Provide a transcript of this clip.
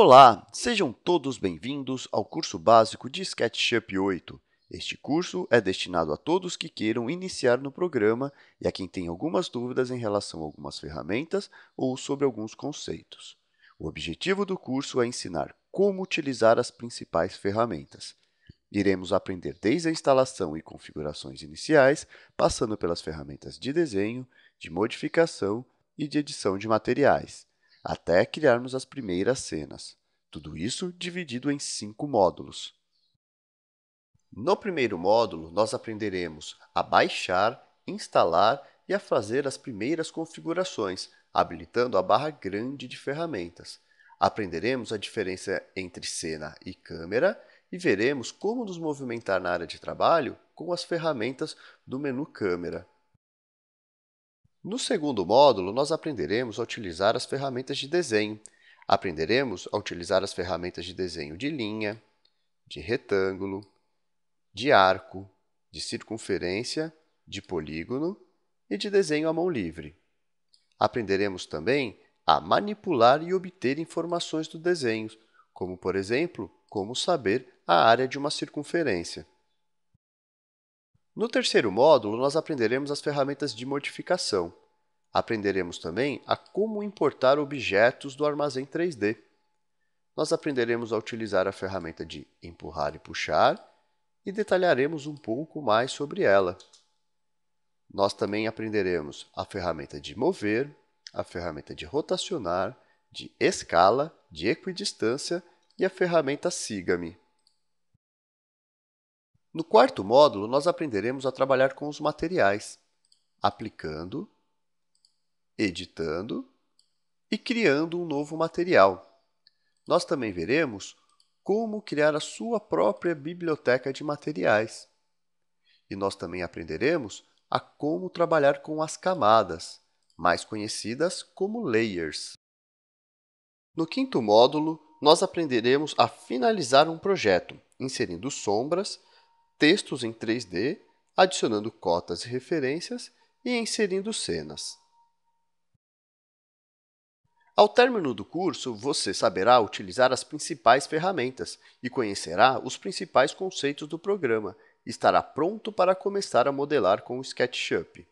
Olá, sejam todos bem-vindos ao curso básico de SketchUp 8. Este curso é destinado a todos que queiram iniciar no programa e a quem tem algumas dúvidas em relação a algumas ferramentas ou sobre alguns conceitos. O objetivo do curso é ensinar como utilizar as principais ferramentas. Iremos aprender desde a instalação e configurações iniciais, passando pelas ferramentas de desenho, de modificação e de edição de materiais até criarmos as primeiras cenas. Tudo isso dividido em cinco módulos. No primeiro módulo, nós aprenderemos a baixar, instalar e a fazer as primeiras configurações, habilitando a barra grande de ferramentas. Aprenderemos a diferença entre cena e câmera e veremos como nos movimentar na área de trabalho com as ferramentas do menu Câmera. No segundo módulo, nós aprenderemos a utilizar as ferramentas de desenho. Aprenderemos a utilizar as ferramentas de desenho de linha, de retângulo, de arco, de circunferência, de polígono e de desenho à mão livre. Aprenderemos também a manipular e obter informações do desenho, como, por exemplo, como saber a área de uma circunferência. No terceiro módulo, nós aprenderemos as ferramentas de modificação. Aprenderemos também a como importar objetos do armazém 3D. Nós aprenderemos a utilizar a ferramenta de empurrar e puxar e detalharemos um pouco mais sobre ela. Nós também aprenderemos a ferramenta de mover, a ferramenta de rotacionar, de escala, de equidistância e a ferramenta Sigame. No quarto módulo, nós aprenderemos a trabalhar com os materiais, aplicando, editando e criando um novo material. Nós também veremos como criar a sua própria biblioteca de materiais. E nós também aprenderemos a como trabalhar com as camadas, mais conhecidas como layers. No quinto módulo, nós aprenderemos a finalizar um projeto, inserindo sombras textos em 3D, adicionando cotas e referências e inserindo cenas. Ao término do curso, você saberá utilizar as principais ferramentas e conhecerá os principais conceitos do programa e estará pronto para começar a modelar com o SketchUp.